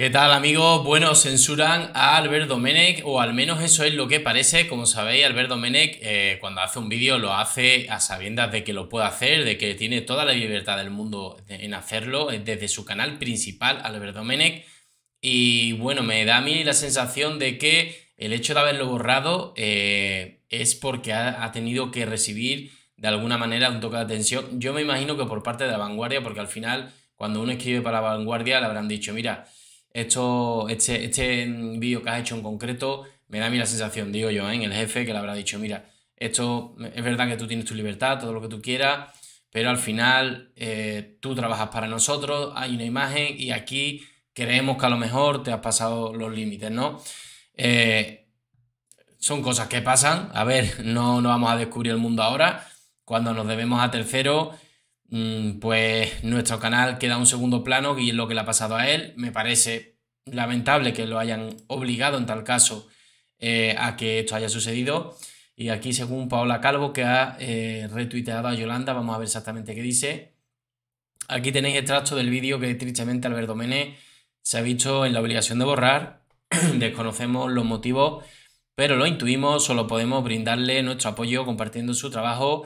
¿Qué tal amigos? Bueno, censuran a Alberto Domenech, o al menos eso es lo que parece. Como sabéis, Alberto Domenech eh, cuando hace un vídeo lo hace a sabiendas de que lo puede hacer, de que tiene toda la libertad del mundo en hacerlo eh, desde su canal principal, Alberto Domenech. Y bueno, me da a mí la sensación de que el hecho de haberlo borrado eh, es porque ha, ha tenido que recibir de alguna manera un toque de atención. Yo me imagino que por parte de la vanguardia, porque al final cuando uno escribe para la vanguardia le habrán dicho, mira, este, este vídeo que has hecho en concreto me da a mí la sensación, digo yo, ¿eh? en el jefe que le habrá dicho, mira, esto es verdad que tú tienes tu libertad, todo lo que tú quieras, pero al final eh, tú trabajas para nosotros, hay una imagen y aquí creemos que a lo mejor te has pasado los límites, ¿no? Eh, son cosas que pasan, a ver, no, no vamos a descubrir el mundo ahora, cuando nos debemos a terceros Mm, pues nuestro canal queda un segundo plano y es lo que le ha pasado a él. Me parece lamentable que lo hayan obligado en tal caso eh, a que esto haya sucedido. Y aquí según Paola Calvo que ha eh, retuiteado a Yolanda, vamos a ver exactamente qué dice. Aquí tenéis extracto del vídeo que tristemente Alberto Mene se ha visto en la obligación de borrar. Desconocemos los motivos, pero lo intuimos, solo podemos brindarle nuestro apoyo compartiendo su trabajo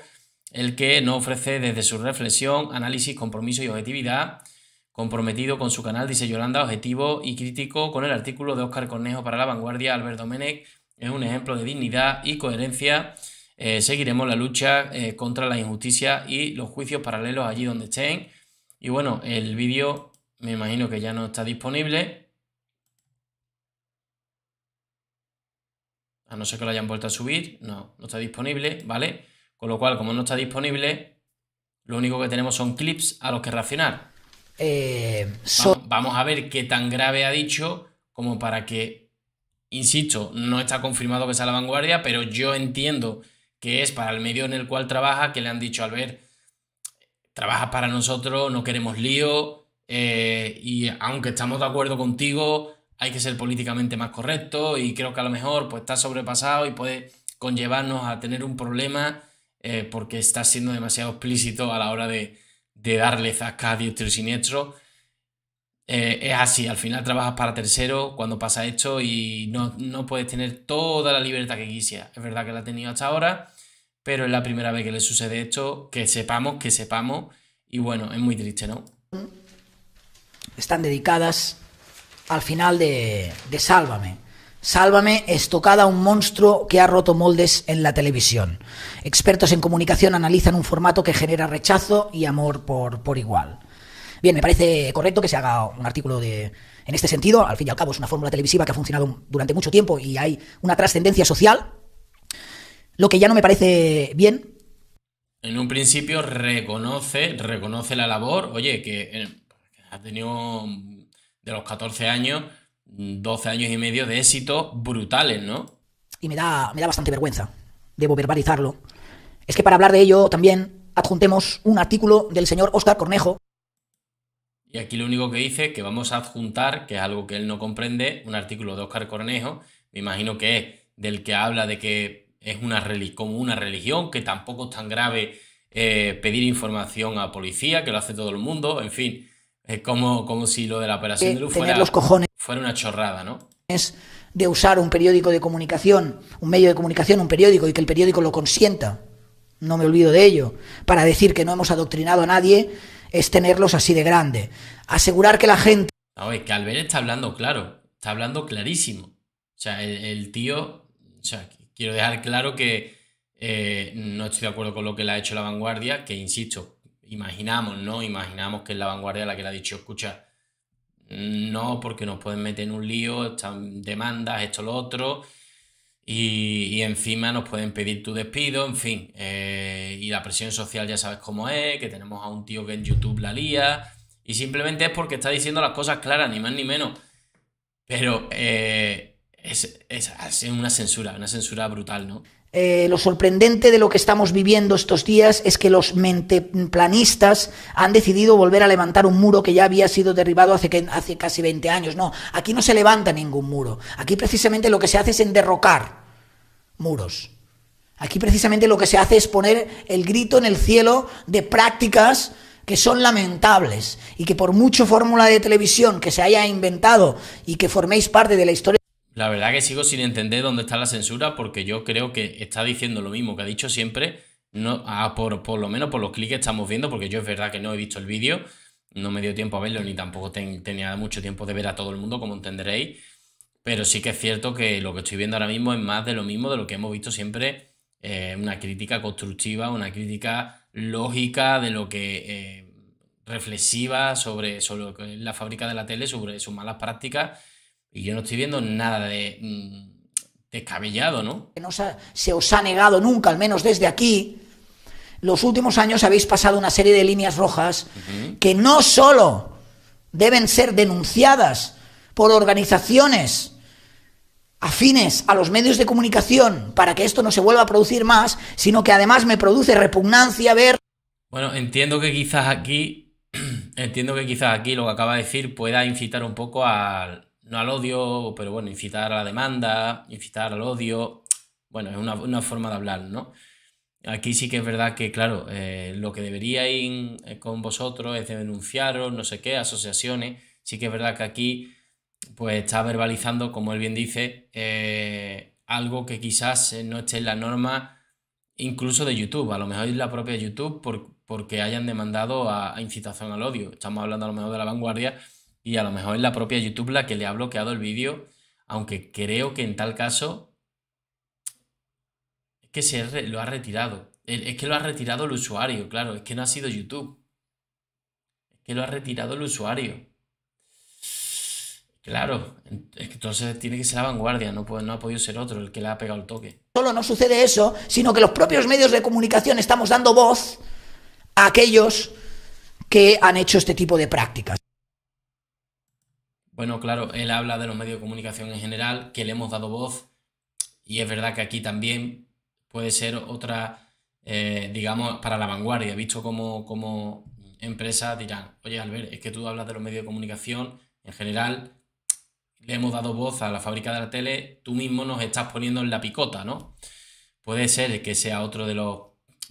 el que no ofrece desde su reflexión, análisis, compromiso y objetividad, comprometido con su canal Dice Yolanda, objetivo y crítico con el artículo de Óscar Cornejo para La Vanguardia, Alberto Domenech, es un ejemplo de dignidad y coherencia. Eh, seguiremos la lucha eh, contra la injusticia y los juicios paralelos allí donde estén. Y bueno, el vídeo me imagino que ya no está disponible. A no ser que lo hayan vuelto a subir. No, no está disponible, ¿vale? Con lo cual, como no está disponible, lo único que tenemos son clips a los que reaccionar. Eh, vamos, a ver qué tan grave ha dicho como para que, insisto, no está confirmado que sea la vanguardia, pero yo entiendo que es para el medio en el cual trabaja, que le han dicho, al ver, trabajas para nosotros, no queremos lío, eh, y aunque estamos de acuerdo contigo, hay que ser políticamente más correcto y creo que a lo mejor pues está sobrepasado y puede conllevarnos a tener un problema eh, porque está siendo demasiado explícito a la hora de, darle zasca a y siniestro. Eh, es así, al final trabajas para tercero cuando pasa esto y no, puedes tener toda la libertad que quisiera. Es verdad que la ha tenido hasta ahora, pero es la primera vez que le sucede esto, que sepamos, que sepamos, y bueno, es muy triste, ¿no? Están dedicadas al final de, de Sálvame. Sálvame, estocada, un monstruo que ha roto moldes en la televisión. Expertos en comunicación analizan un formato que genera rechazo y amor por, igual. Bien, me parece correcto que se haga un artículo de, en este sentido. Al fin y al cabo es una fórmula televisiva que ha funcionado durante mucho tiempo y hay una trascendencia social. Lo que ya no me parece bien. En un principio reconoce, reconoce la labor, oye, que eh, ha tenido mm, de los 14 años 12 años y medio de éxitos brutales, ¿no? Y me da, me da bastante vergüenza, debo verbalizarlo. Es que para hablar de ello también adjuntemos un artículo del señor Oscar Cornejo. Y aquí lo único que dice es que vamos a adjuntar, que es algo que él no comprende, un artículo de Oscar Cornejo, me imagino que es del que habla de que es una como una religión, que tampoco es tan grave eh, pedir información a policía, que lo hace todo el mundo, en fin, es como, como si lo de la operación de, luz fuera, una chorrada, ¿no? Es de usar un periódico de comunicación, un medio de comunicación, un periódico, y que el periódico lo consienta, no me olvido de ello, para decir que no hemos adoctrinado a nadie, es tenerlos así de grande. Asegurar que la gente... No, es que Albert está hablando claro, está hablando clarísimo. O sea, el, tío, o sea, quiero dejar claro que eh, no estoy de acuerdo con lo que le ha hecho la vanguardia, que insisto, imaginamos, ¿no? Imaginamos que es la vanguardia la que le ha dicho, escucha, no, porque nos pueden meter en un lío, están demandas, esto, lo otro, y, encima nos pueden pedir tu despido, en fin, eh, y la presión social ya sabes cómo es, que tenemos a un tío que en YouTube la lía, y simplemente es porque está diciendo las cosas claras, ni más ni menos. Pero eh, es una censura, una censura brutal, ¿no? Eh, lo sorprendente de lo que estamos viviendo estos días es que los menteplanistas han decidido volver a levantar un muro que ya había sido derribado hace, hace casi 20 años. No, aquí no se levanta ningún muro. Aquí precisamente lo que se hace es derrocar muros. Aquí precisamente lo que se hace es poner el grito en el cielo de prácticas que son lamentables y que por mucho fórmula de televisión que se haya inventado y que forméis parte de la historia la verdad que sigo sin entender dónde está la censura porque yo creo que está diciendo lo mismo que ha dicho siempre, no, ah, por, lo menos por los clics que estamos viendo, porque yo es verdad que no he visto el vídeo, no me dio tiempo a verlo ni tampoco tenía mucho tiempo de ver a todo el mundo, como entenderéis, pero sí que es cierto que lo que estoy viendo ahora mismo es más de lo mismo de lo que hemos visto siempre, eh, una crítica constructiva, una crítica lógica de lo que... Eh, reflexiva sobre, sobre la fábrica de la tele, sobre sus malas prácticas y yo no estoy viendo nada de mm, descabellado, ¿no? se, os ha negado nunca, al menos desde aquí. Los últimos años habéis pasado una serie de líneas rojas que no solo deben ser denunciadas por organizaciones afines a los medios de comunicación para que esto no se vuelva a producir más, sino que además me produce repugnancia ver... Bueno, entiendo que quizás aquí, entiendo que quizás aquí lo que acaba de decir pueda incitar un poco al, no al odio, pero bueno, incitar a la demanda, incitar al odio, bueno, es una, una forma de hablar, ¿no? Aquí sí que es verdad que, claro, eh, lo que debería ir eh, con vosotros es denunciaros, no sé qué, asociaciones. Sí que es verdad que aquí, pues está verbalizando, como él bien dice, eh, algo que quizás no esté en la norma incluso de YouTube. A lo mejor es la propia YouTube por, porque hayan demandado a incitación al odio. Estamos hablando a lo mejor de la vanguardia, y a lo mejor es la propia YouTube la que le ha bloqueado el vídeo, aunque creo que en tal caso es que se lo ha retirado. Es que lo ha retirado el usuario, claro, es que no ha sido YouTube. Es que lo ha retirado el usuario. Claro, entonces tiene que ser la vanguardia, no, no ha podido ser otro el que le ha pegado el toque. Solo no sucede eso, sino que los propios medios de comunicación estamos dando voz a aquellos que han hecho este tipo de prácticas. Bueno, claro, él habla de los medios de comunicación en general, que le hemos dado voz, y es verdad que aquí también puede ser otra, eh, digamos, para la vanguardia, visto como, como empresa dirán, oye Albert, es que tú hablas de los medios de comunicación en general, le hemos dado voz a la fábrica de la tele, tú mismo nos estás poniendo en la picota, ¿no? Puede ser que sea otro de los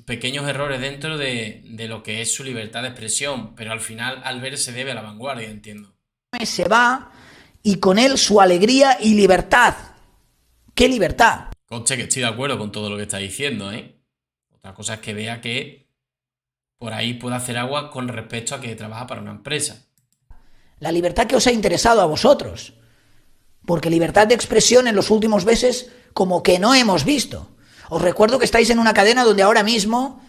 pequeños errores dentro de, de lo que es su libertad de expresión, pero al final Albert se debe a la vanguardia, entiendo se va y con él su alegría y libertad. ¡Qué libertad! Conche, que estoy de acuerdo con todo lo que está diciendo, ¿eh? Otra cosa es que vea que por ahí puede hacer agua con respecto a que trabaja para una empresa. La libertad que os ha interesado a vosotros. Porque libertad de expresión en los últimos meses como que no hemos visto. Os recuerdo que estáis en una cadena donde ahora mismo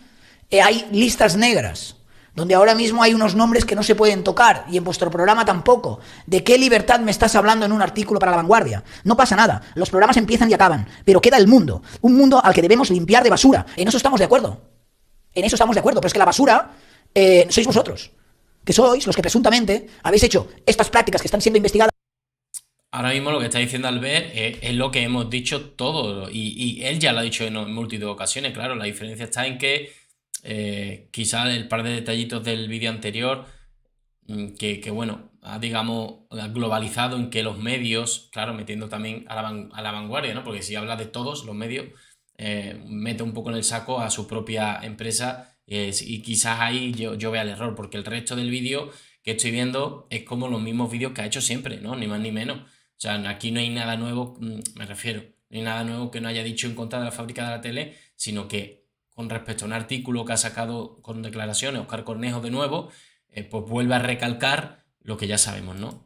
eh, hay listas negras donde ahora mismo hay unos nombres que no se pueden tocar y en vuestro programa tampoco. ¿De qué libertad me estás hablando en un artículo para la vanguardia? No pasa nada, los programas empiezan y acaban, pero queda el mundo, un mundo al que debemos limpiar de basura. En eso estamos de acuerdo. En eso estamos de acuerdo, pero es que la basura eh, sois vosotros, que sois los que presuntamente habéis hecho estas prácticas que están siendo investigadas. Ahora mismo lo que está diciendo Albert eh, es, lo que hemos dicho todos, y, él ya lo ha dicho en múltiples ocasiones, claro, la diferencia está en que eh, quizás el par de detallitos del vídeo anterior, mm, que, bueno, ha, digamos, globalizado en que los medios, claro, metiendo también a la, vanguardia, ¿no? Porque si habla de todos los medios, eh, mete un poco en el saco a su propia empresa y quizás ahí yo, yo vea el error, porque el resto del vídeo que estoy viendo es como los mismos vídeos que ha hecho siempre, ¿no? Ni más ni menos. O sea, aquí no hay nada nuevo, mm, me refiero, ni nada nuevo que no haya dicho en contra de la fábrica de la tele, sino que con respecto a un artículo que ha sacado con declaraciones Oscar Cornejo de nuevo, eh, pues vuelve a recalcar lo que ya sabemos, ¿no?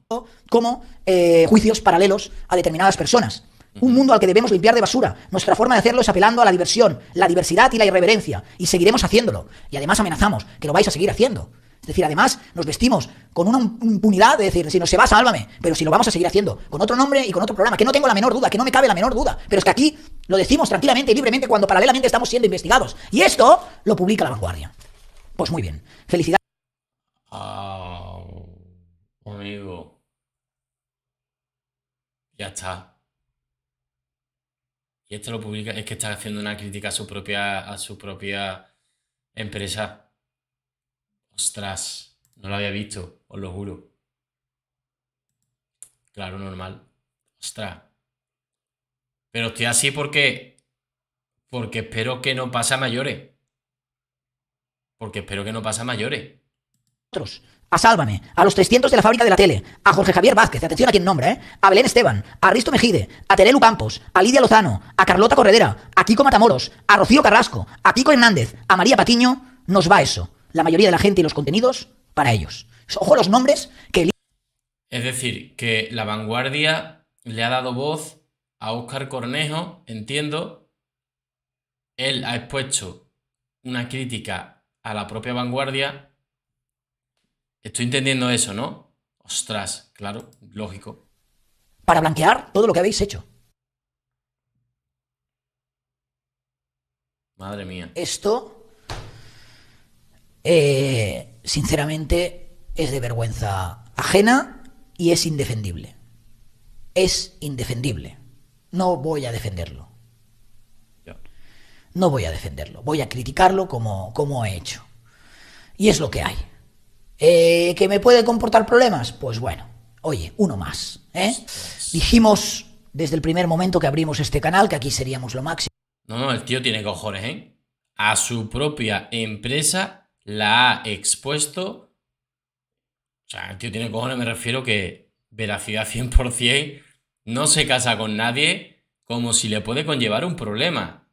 Como eh, juicios paralelos a determinadas personas. Un mundo al que debemos limpiar de basura. Nuestra forma de hacerlo es apelando a la diversión, la diversidad y la irreverencia. Y seguiremos haciéndolo. Y además amenazamos que lo vais a seguir haciendo. Es decir, además nos vestimos con una impunidad de decir, si no se va, sálvame, pero si lo vamos a seguir haciendo, con otro nombre y con otro programa, que no tengo la menor duda, que no me cabe la menor duda, pero es que aquí lo decimos tranquilamente y libremente cuando paralelamente estamos siendo investigados. Y esto lo publica La Vanguardia. Pues muy bien, felicidades. amigo. Ya está. Y esto lo publica, es que está haciendo una crítica a su propia, a su propia empresa. Ostras, no lo había visto, os lo juro. Claro, normal. Ostras. Pero estoy así porque. Porque espero que no pasa a mayores. Porque espero que no pasa a mayores. Otros. A Sálvame, a los 300 de la fábrica de la tele, a Jorge Javier Vázquez, atención a quien nombre ¿eh? a Belén Esteban, a Risto Mejide, a Terelu Campos, a Lidia Lozano, a Carlota Corredera, a Kiko Matamoros, a Rocío Carrasco, a Kiko Hernández, a María Patiño, nos va eso la mayoría de la gente y los contenidos para ellos. Ojo los nombres que... Es decir, que la vanguardia le ha dado voz a Óscar Cornejo, entiendo. Él ha expuesto una crítica a la propia vanguardia. Estoy entendiendo eso, ¿no? Ostras, claro, lógico. Para blanquear todo lo que habéis hecho. Madre mía. Esto eh, sinceramente es de vergüenza ajena y es indefendible. Es indefendible. No voy a defenderlo. No voy a defenderlo. Voy a criticarlo como, como he hecho. Y es lo que hay. Eh, ¿Que me puede comportar problemas? Pues bueno, oye, uno más. ¿eh? Dijimos desde el primer momento que abrimos este canal que aquí seríamos lo máximo. No, no, el tío tiene cojones, ¿eh? A su propia empresa la ha expuesto. O sea, el tío tiene cojones, me refiero que veracidad 100%, no se casa con nadie como si le puede conllevar un problema.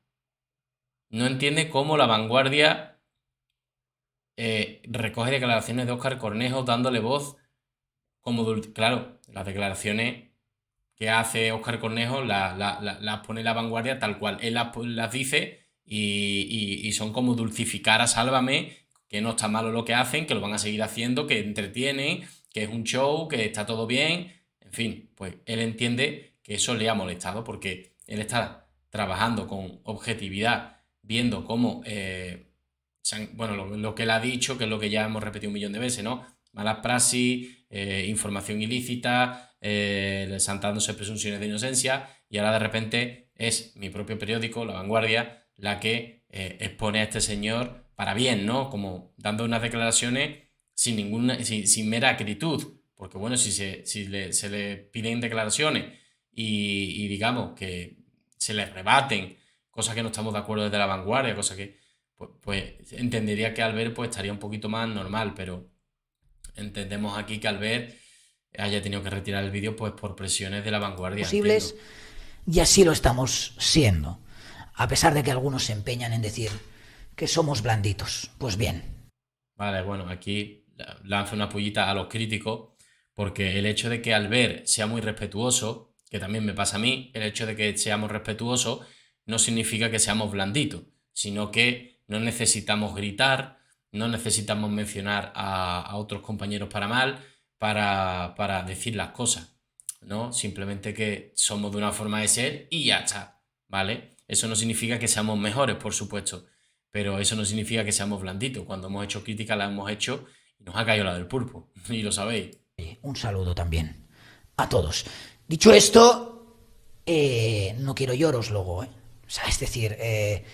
No entiende cómo la vanguardia eh, recoge declaraciones de Oscar Cornejo dándole voz como... Claro, las declaraciones que hace Oscar Cornejo las pone la vanguardia tal cual. Él las, dice y, y son como dulcificar a Sálvame que no está malo lo que hacen, que lo van a seguir haciendo, que entretienen, que es un show, que está todo bien. En fin, pues él entiende que eso le ha molestado porque él está trabajando con objetividad, viendo cómo, eh, bueno, lo, que él ha dicho, que es lo que ya hemos repetido un millón de veces, ¿no? Malas praxis, eh, información ilícita, eh, presunciones de inocencia y ahora de repente es mi propio periódico, La Vanguardia, la que eh, expone a este señor para bien, ¿no? Como dando unas declaraciones sin ninguna, sin, mera acritud, porque bueno, si, se, si le, se le piden declaraciones y, digamos que se le rebaten cosas que no estamos de acuerdo desde la vanguardia, cosas que, pues, pues, entendería que Albert pues estaría un poquito más normal, pero entendemos aquí que Albert haya tenido que retirar el vídeo pues por presiones de la vanguardia. Posibles, y así lo estamos siendo, a pesar de que algunos se empeñan en decir que somos blanditos. Pues bien. Vale, bueno, aquí lanzo una pullita a los críticos, porque el hecho de que al ver sea muy respetuoso, que también me pasa a mí, el hecho de que seamos respetuosos no significa que seamos blanditos, sino que no necesitamos gritar, no necesitamos mencionar a, otros compañeros para mal, para, para, decir las cosas, ¿no? Simplemente que somos de una forma de ser y ya está, ¿vale? Eso no significa que seamos mejores, por supuesto, pero eso no significa que seamos blanditos. Cuando hemos hecho crítica la hemos hecho y nos ha caído la del pulpo, y lo sabéis. Eh, un saludo también a todos. Dicho esto, eh, no quiero lloros luego, ¿eh? es decir, eh,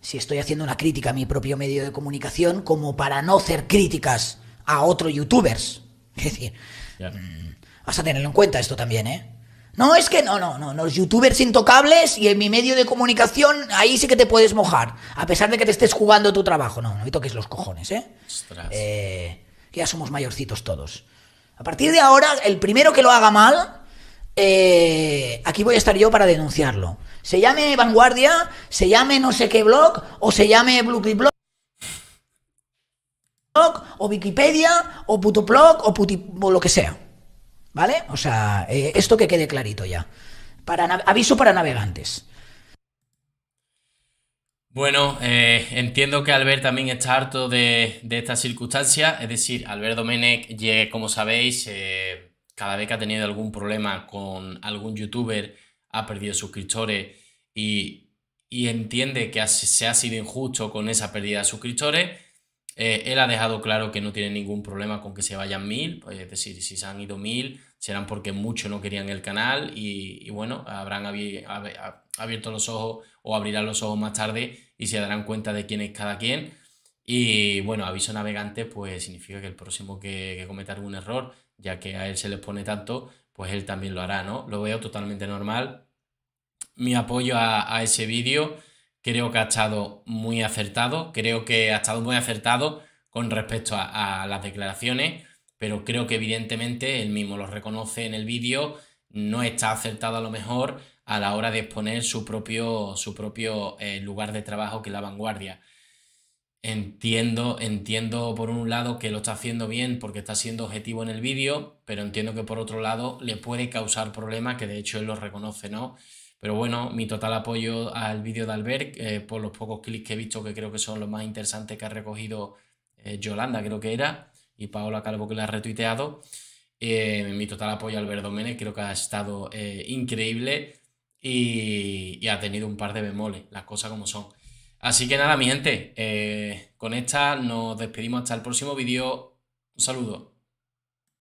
si estoy haciendo una crítica a mi propio medio de comunicación, como para no hacer críticas a otros youtubers. Es decir, mm, vas a tenerlo en cuenta esto también, ¿eh? No, es que no, no, no, los youtubers intocables y en mi medio de comunicación ahí sí que te puedes mojar, a pesar de que te estés jugando tu trabajo. No, no me toques los cojones, ¿eh? Ostras. Eh, ya somos mayorcitos todos. A partir de ahora, el primero que lo haga mal, eh, aquí voy a estar yo para denunciarlo. Se llame Vanguardia, se llame no sé qué blog, o se llame Blue Blog, o Wikipedia, o putoplog o, puti, o lo que sea. ¿Vale? O sea, eh, esto que quede clarito ya. Para aviso para navegantes. Bueno, eh, entiendo que Albert también está harto de, de estas circunstancias. Es decir, Albert Domenech, como sabéis, eh, cada vez que ha tenido algún problema con algún youtuber, ha perdido suscriptores y, y entiende que se ha sido injusto con esa pérdida de suscriptores eh, él ha dejado claro que no tiene ningún problema con que se vayan mil, pues, es decir, si se han ido mil, serán porque muchos no querían el canal y, bueno, habrán abierto los ojos o abrirán los ojos más tarde y se darán cuenta de quién es cada quien. Y bueno, aviso navegante, pues significa que el próximo que, cometa algún error, ya que a él se les pone tanto, pues él también lo hará, ¿no? Lo veo totalmente normal. Mi apoyo a, a ese vídeo creo que ha estado muy acertado, creo que ha estado muy acertado con respecto a, las declaraciones, pero creo que evidentemente él mismo lo reconoce en el vídeo, no está acertado a lo mejor a la hora de exponer su propio, su propio eh, lugar de trabajo que es la vanguardia. Entiendo, entiendo por un lado que lo está haciendo bien porque está siendo objetivo en el vídeo, pero entiendo que por otro lado le puede causar problemas que de hecho él lo reconoce, ¿no? Pero bueno, mi total apoyo al vídeo de Albert eh, por los pocos clics que he visto, que creo que son los más interesantes que ha recogido eh, Yolanda, creo que era, y Paola Calvo que la ha retuiteado. Eh, mi total apoyo a Albert Domene creo que ha estado increíble y, y, ha tenido un par de bemoles, las cosas como son. Así que nada, mi gente, con esta nos despedimos hasta el próximo vídeo. Un saludo.